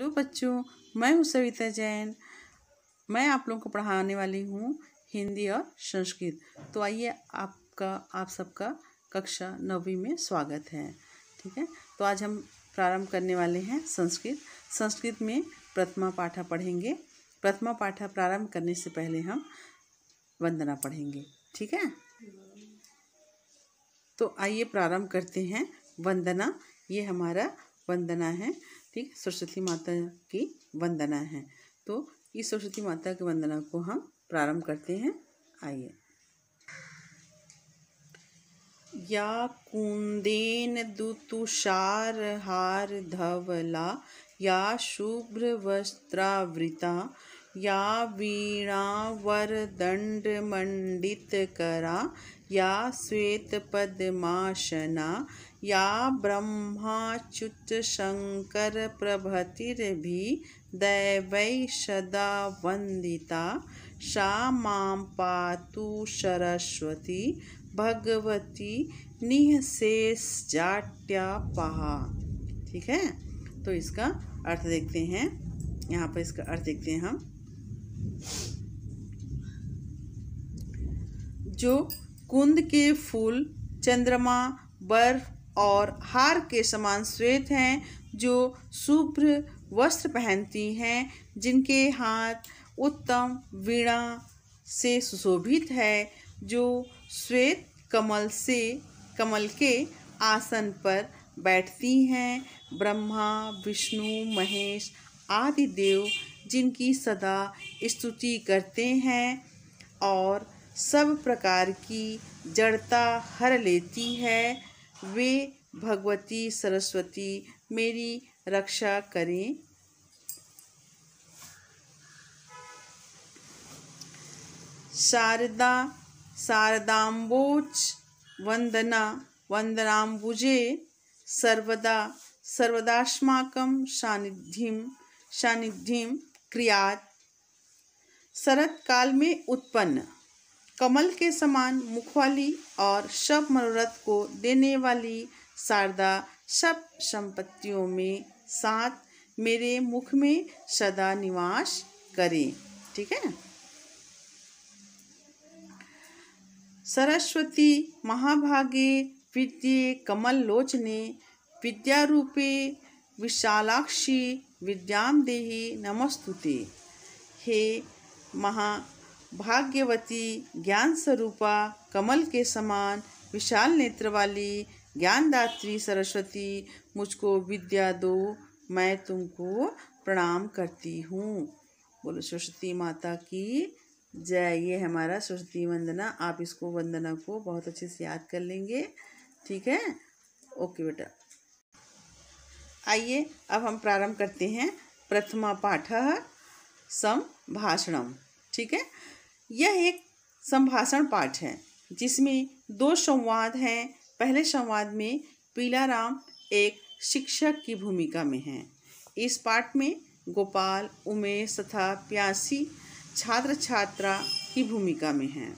hello बच्चों मैं हूँ सविता जैन मैं आप लोगों को पढ़ाने वाली हूँ हिंदी और संस्कृत तो आइए आपका आप सबका कक्षा नौवीं में स्वागत है ठीक है तो आज हम प्रारंभ करने वाले हैं संस्कृत संस्कृत में प्रथमा पाठा पढ़ेंगे प्रथमा पाठा प्रारंभ करने से पहले हम वंदना पढ़ेंगे ठीक है तो आइए प्रारंभ करते हैं वंदना ये हमारा वंदना है ठीक सरस्वती माता की वंदना है तो इस सरस्वती माता की वंदना को हम प्रारंभ करते हैं आइए या कुंदेन दुतुषार हार धवला या शुभ्र वस्त्रावृता या वीणा वर दंड मंडित करा या श्वेतपद्माशना या ब्रह्माच्युतशङ्करप्रभृतिर्भि दैवै सदा वन्दिता सा मां पातु सरस्वती भगवती पहा ठीक है तो इसका अर्थ देखते हैं यहाँ पर इसका अर्थ देखते हैं हम जो कुंद के फूल चंद्रमा बर्फ और हार के समान श्वेत हैं जो शुभ्र वस्त्र पहनती हैं जिनके हाथ उत्तम वीणा से सुशोभित है जो श्वेत कमल से कमल के आसन पर बैठती हैं ब्रह्मा विष्णु महेश आदि देव जिनकी सदा स्तुति करते हैं और सब प्रकार की जड़ता हर लेती है वे भगवती सरस्वती मेरी रक्षा करें शारदा शारदाम्बोज वंदना वंदनाम्बुजे सर्वदा सर्वदास्माकं सानिध्यम सानिध्यम क्रियात शरत काल में उत्पन्न कमल के समान मुख वाली और शब मनोरथ को देने वाली शारदा सब संपत्तियों में साथ मेरे मुख में सदा निवास करें ठीक है सरस्वती महाभागे विद्य कमल लोचने विद्यारूपे विशालाक्षी विद्याम देही नमस्तुते हे महा भाग्यवती ज्ञान स्वरूपा कमल के समान विशाल नेत्र वाली ज्ञानदात्री सरस्वती मुझको विद्या दो मैं तुमको प्रणाम करती हूँ बोलो सरस्वती माता की जय ये हमारा सरस्वती वंदना आप इसको वंदना को बहुत अच्छे से याद कर लेंगे ठीक है ओके बेटा आइए अब हम प्रारंभ करते हैं प्रथमा पाठ संभाषणम ठीक है यह एक संभाषण पाठ है जिसमें दो संवाद हैं पहले संवाद में पीलाराम एक शिक्षक की भूमिका में हैं इस पाठ में गोपाल उमेश तथा प्यासी छात्र छात्रा की भूमिका में हैं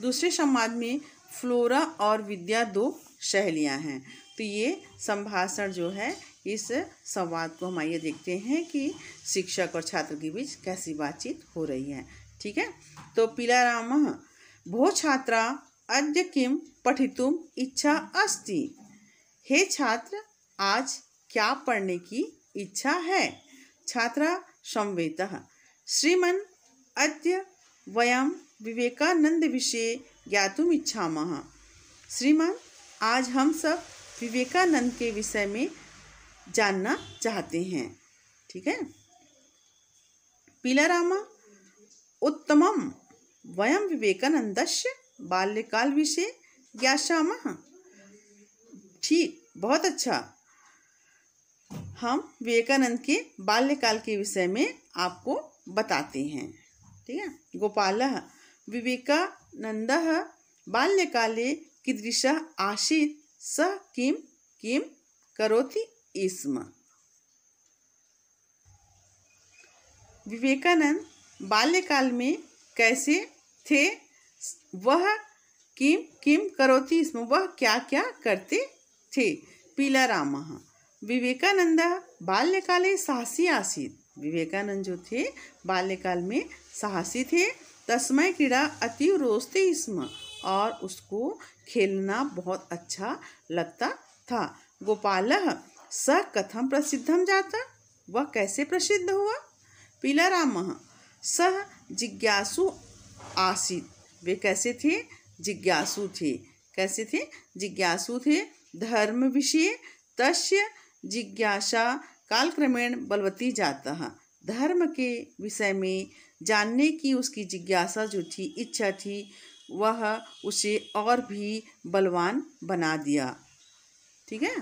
दूसरे संवाद में फ्लोरा और विद्या दो शैलियाँ हैं तो ये संभाषण जो है इस संवाद को हम आइए देखते हैं कि शिक्षक और छात्र के बीच कैसी बातचीत हो रही है ठीक है तो पीला राम भो छात्रा अद किम पठितुम इच्छा अस्ति हे छात्र आज क्या पढ़ने की इच्छा है छात्रा संवेद श्रीमन अद्य वयम विवेकानंद विषय ज्ञात इच्छा श्रीमान आज हम सब विवेकानंद के विषय में जानना चाहते हैं ठीक है रामा उत्तमं विवेकानंद से बाल्यकाल विषय ज्ञासामः ठीक बहुत अच्छा हम विवेकानंद के बाल्यकाल के विषय में आपको बताते हैं ठीक है गोपाल विवेकानंद बाल्यकाले कीदृश आसीत् स किम किम करोति इसम विवेकानंद बाल्यकाल में कैसे थे वह किम किम करोति इसमें वह क्या क्या करते थे पीला राम विवेकानंद बाल्यकाले साहसी आसीत विवेकानंद जो थे बाल्यकाल में साहसी थे तस्मय क्रीड़ा अति रोजते स्म और उसको खेलना बहुत अच्छा लगता था गोपाल स कथम प्रसिद्धम जाता वह कैसे प्रसिद्ध हुआ पीला राम सह जिज्ञासु आसित वे कैसे थे जिज्ञासु थे कैसे थे जिज्ञासु थे धर्म विषय तस्य जिज्ञासा कालक्रमेण बलवती जाता है धर्म के विषय में जानने की उसकी जिज्ञासा जो थी इच्छा थी वह उसे और भी बलवान बना दिया ठीक है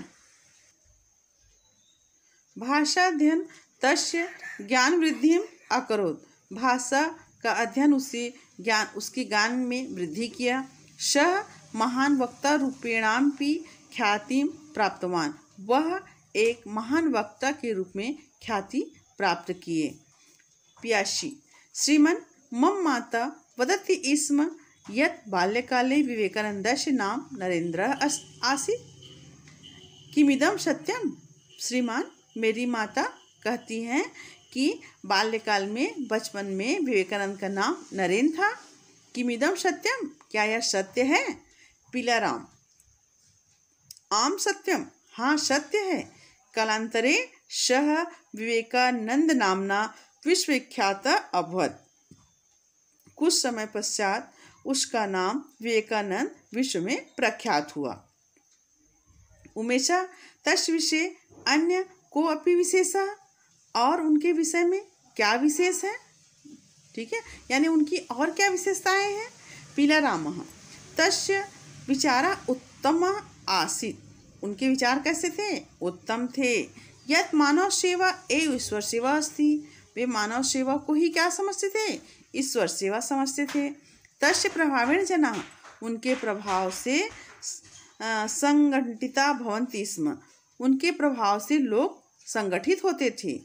अध्ययन तस्य ज्ञान वृद्धि अकरोत भाषा का अध्ययन उसे ज्ञान उसके ज्ञान में वृद्धि किया शह महान वक्ता रूपेणाम भी ख्याति प्राप्तवान वह एक महान वक्ता के रूप में ख्याति प्राप्त किए पियाशी श्रीमन मम माता वदति इसम यत बाल्यकाले से नाम नरेंद्र आसी किमिदम सत्यम श्रीमान मेरी माता कहती हैं कि बाल्यकाल में बचपन में विवेकानंद का नाम नरेंद्र था किमिदम सत्यम क्या यह सत्य है पिलाराम आम सत्यम हाँ सत्य है कालांतरे सह विवेकानंद नामना विश्वविख्यात अभवत कुछ समय पश्चात उसका नाम विवेकानंद विश्व में प्रख्यात हुआ उमेशा तस् विषय अन्य को अपनी विशेषा और उनके विषय में क्या विशेष है ठीक है यानी उनकी और क्या विशेषताएं हैं पीला राम तस् विचारा उत्तम आसित उनके विचार कैसे थे उत्तम थे यद मानव सेवा ए ईश्वर सेवा अस्थि वे मानव सेवा को ही क्या समझते थे ईश्वर सेवा समझते थे तस् प्रभावेण जना उनके प्रभाव से संगठिता भवंती स्म उनके प्रभाव से लोग संगठित होते थे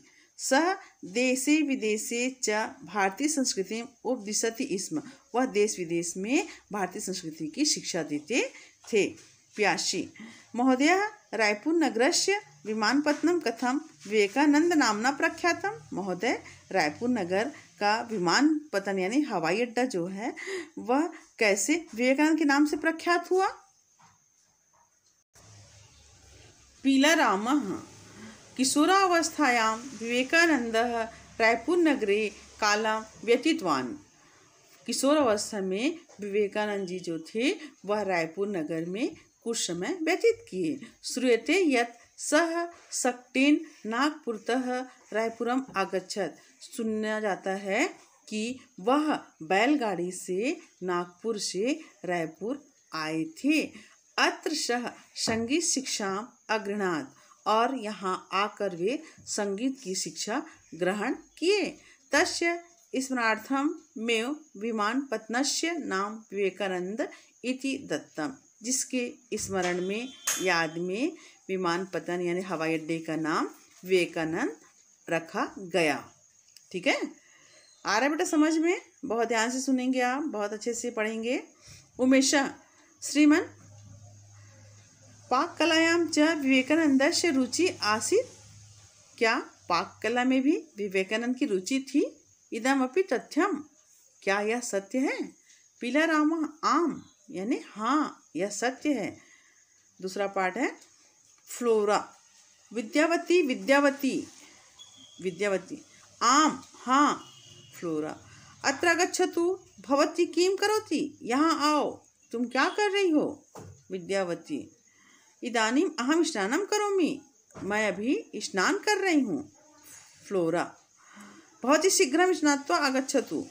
सह देशे विदेशे च भारतीय संस्कृति उपदिशति इसम वह देश विदेश में भारतीय संस्कृति की शिक्षा देते थे प्यासी महोदय रायपुर नगर से विमानपत्तनम कथम विवेकानंद नामना प्रख्यातम महोदय रायपुर नगर का विमान पतन यानी हवाई अड्डा जो है वह कैसे विवेकानंद के नाम से प्रख्यात हुआ पीला रामा किशोरावस्थायां रायपुर नगरे काला व्यतीतवान किशोरावस्था में विवेकानंद जी जो थे वह रायपुर नगर में कुछ समय व्यतीत किए श्रूयते यत सह सक्टेन नागपुरतः रायपुरम आगछत सुनना जाता है कि वह बैलगाड़ी से नागपुर से रायपुर आए थे अत्र सह संगीत शिक्षा अग्रणाथ और यहाँ आकर वे संगीत की शिक्षा ग्रहण किए तस्य स्मरणार्थम में विमान पत्नस्य नाम विवेकानंद इति दत्तम जिसके स्मरण में याद में विमान पतन यानी हवाई अड्डे का नाम विवेकानंद रखा गया ठीक है आ रहा बेटा समझ में बहुत ध्यान से सुनेंगे आप बहुत अच्छे से पढ़ेंगे उमेशा श्रीमन पाक कलायाम च विवेकानंद से रुचि आसित क्या पाक कला में भी विवेकानंद की रुचि थी इदम अपनी तथ्यम क्या यह सत्य है पीला रामा आम यानी हाँ यह सत्य है दूसरा पार्ट है फ्लोरा विद्यावती विद्यावती विद्यावती आम हाँ फ्लोरा अत्र गच्छतु भवती किम करोती यहाँ आओ तुम क्या कर रही हो विद्यावती इदानीम अहम स्नान करोमी मैं अभी स्नान कर रही हूँ फ्लोरा बहुत ही शीघ्र स्नात्वा आगच्छतु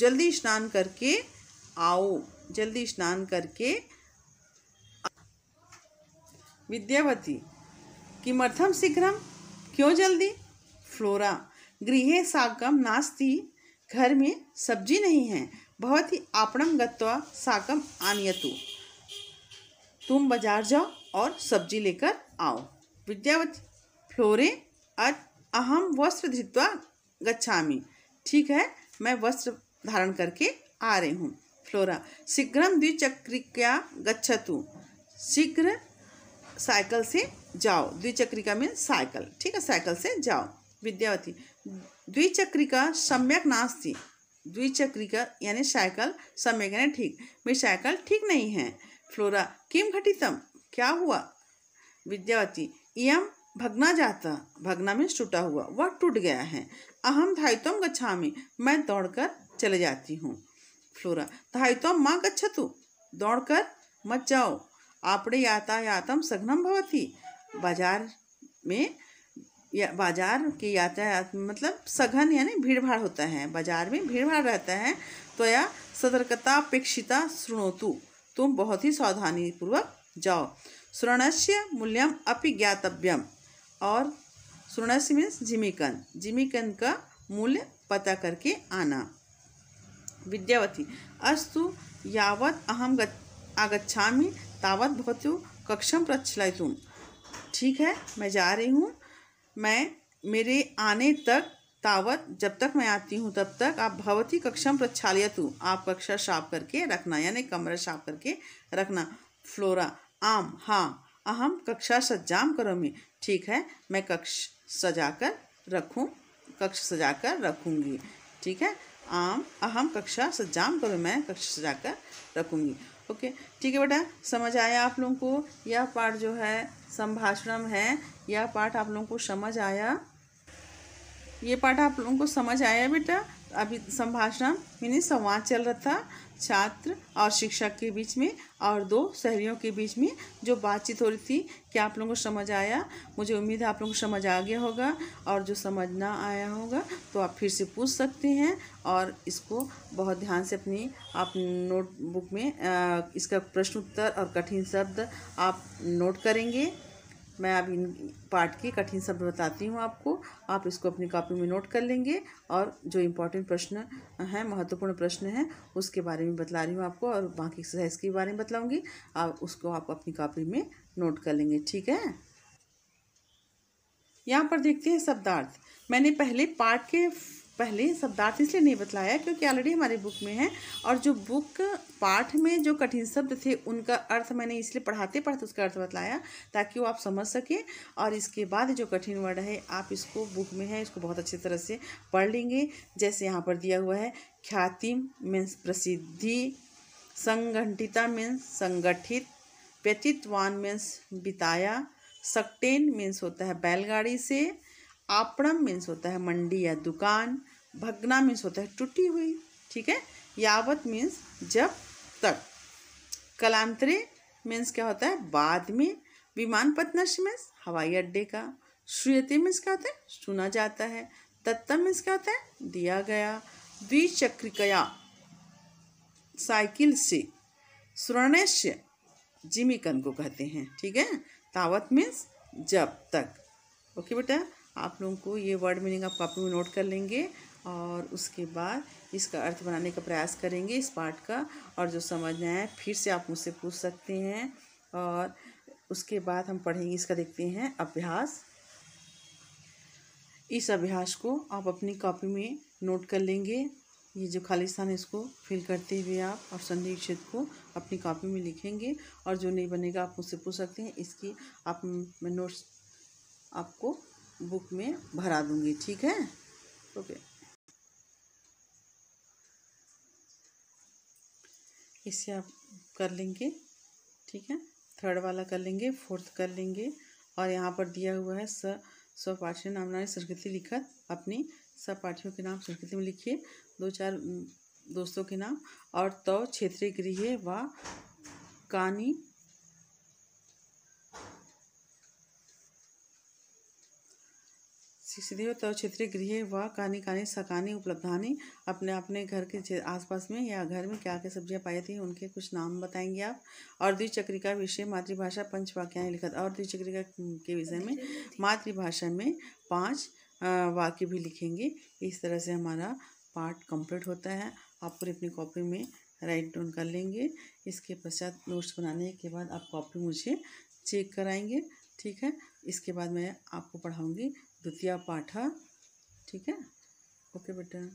जल्दी स्नान करके आओ जल्दी स्नान करके विद्यावती किमर्थम शीघ्र क्यों जल्दी फ्लोरा गृह साकम नास्ती घर में सब्जी नहीं है बहुत ही आपणम गत्वा साकम आनयतु तुम बाजार जाओ और सब्जी लेकर आओ विद्यावत फ्लोरे अद अहम वस्त्र धृत्वा गच्छा ठीक है मैं वस्त्र धारण करके आ रही हूँ फ्लोरा शीघ्र द्विचक्रिका गच्छतु शीघ्र साइकिल से जाओ द्विचक्रिका में साइकिल ठीक है साइकिल से जाओ विद्यावती द्विचक्रिका सम्यक नास्ती द्विचक्रिका यानी साइकिल सम्यक यानी ठीक मेरी साइकिल ठीक नहीं है फ्लोरा किम घटितम क्या हुआ विद्यावती इम भगना जाता भगना में टूटा हुआ वह टूट गया है अहम धायित्वम गच्छा में मैं दौड़कर चले जाती हूँ फ्लोरा धायित्वम माँ गच्छतु दौड़कर मत जाओ आपड़े यातायातम सघनम भवती बाजार में या बाजार के यातायात मतलब सघन यानी भीड़ भाड़ होता है बाजार में भीड़ भाड़ रहता है तो या सतर्कता अपेक्षिता तू तुम बहुत ही सावधानीपूर्वक जाओ श्रवणस्य मूल्यम अपि ज्ञातव्यम और से मीन्स जिमीकन जिमीकन का मूल्य पता करके आना विद्यावती अस्तु यावत अहम आगच्छा तावत भवतु कक्षम प्रचलितुम ठीक है मैं जा रही हूँ मैं मेरे आने तक तावत जब तक मैं आती हूँ तब तक आप भवती कक्षम हूँ आप कक्षा साफ करके रखना यानी कमरा साफ करके रखना फ्लोरा आम हाँ अहम कक्षा सज्जाम करोमी ठीक है मैं कक्ष सजाकर रखूं कक्ष सजाकर रखूंगी ठीक है आम अहम कक्षा सज्जाम करो मैं सजा सजाकर रखूंगी ओके ठीक है बेटा समझ आया आप लोगों को यह पाठ जो है संभाषणम है यह पाठ आप लोगों को समझ आया ये पाठ आप लोगों को समझ आया बेटा अभी संभाषण मीनी संवाद चल रहा था छात्र और शिक्षक के बीच में और दो शहरियों के बीच में जो बातचीत हो रही थी क्या आप लोगों को समझ आया मुझे उम्मीद है आप लोगों को समझ आ गया होगा और जो समझ ना आया होगा तो आप फिर से पूछ सकते हैं और इसको बहुत ध्यान से अपनी आप नोटबुक में इसका प्रश्न उत्तर और कठिन शब्द आप नोट करेंगे मैं अब इन पार्ट की कठिन शब्द बताती हूँ आपको आप इसको अपनी कॉपी में नोट कर लेंगे और जो इम्पोर्टेंट प्रश्न हैं महत्वपूर्ण प्रश्न हैं उसके बारे में बतला रही हूँ आपको और बाकी एक्सरसाइज के बारे में बतलाऊँगी आप उसको आप अपनी कॉपी में नोट कर लेंगे ठीक है यहाँ पर देखते हैं शब्दार्थ मैंने पहले पार्ट के पहले शब्दार्थ इसलिए नहीं बतलाया क्योंकि ऑलरेडी हमारे बुक में है और जो बुक पाठ में जो कठिन शब्द थे उनका अर्थ मैंने इसलिए पढ़ाते पढ़ाते उसका अर्थ बतलाया ताकि वो आप समझ सकें और इसके बाद जो कठिन वर्ड है आप इसको बुक में है इसको बहुत अच्छी तरह से पढ़ लेंगे जैसे यहाँ पर दिया हुआ है ख्याति मीन्स प्रसिद्धि संगठिता मीन्स संगठित व्यतीतवान मीन्स बिताया सकटेन मीन्स होता है बैलगाड़ी से आपणम मीन्स होता है मंडी या दुकान भगना मीन्स होता है टूटी हुई ठीक है यावत मीन्स जब तक कलांतरे मीन्स क्या होता है बाद में विमान पतनश मीन्स हवाई अड्डे का श्रूयते मीन्स क्या होता है सुना जाता है तत्तम मीन्स क्या होता है दिया गया द्विचक्रिकया साइकिल से स्वर्णेश जिमीकन को कहते हैं ठीक है तावत मीन्स जब तक ओके बेटा आप लोगों को ये वर्ड मीनिंग आप कॉपी में नोट कर लेंगे और उसके बाद इसका अर्थ बनाने का प्रयास करेंगे इस पार्ट का और जो समझना है फिर से आप मुझसे पूछ सकते हैं और उसके बाद हम पढ़ेंगे इसका देखते हैं अभ्यास इस अभ्यास को आप अपनी कॉपी में नोट कर लेंगे ये जो खाली स्थान है इसको फिल करते हुए आप और संधि क्षेत्र को अपनी कॉपी में लिखेंगे और जो नहीं बनेगा आप मुझसे पूछ सकते हैं इसकी आप मैं नोट्स आपको बुक में भरा दूँगी ठीक है ओके इसे आप कर लेंगे ठीक है थर्ड वाला कर लेंगे फोर्थ कर लेंगे और यहाँ पर दिया हुआ है स स्वपाठ्य नाम नारायण संस्कृति लिखत अपनी सब पाठियों के नाम संस्कृति में लिखिए दो चार दोस्तों के नाम और तो क्षेत्रीय गृह व कानी शिक्षदेव तो क्षेत्रीय गृह व कहानी कहानी सकानी उपलब्धानी अपने अपने घर के आसपास में या घर में क्या क्या सब्जियां पाई थी उनके कुछ नाम बताएंगे आप और द्विचक्रिका विषय मातृभाषा पंच वाक्या लिखा और द्विचक्रिका के विषय में मातृभाषा में पाँच वाक्य भी लिखेंगे इस तरह से हमारा पार्ट कंप्लीट होता है आप पूरी अपनी कॉपी में राइट डाउन कर लेंगे इसके पश्चात नोट्स बनाने के बाद आप कॉपी मुझे चेक कराएंगे ठीक है इसके बाद मैं आपको पढ़ाऊँगी द्वितीय पाठा ठीक है ओके बेटा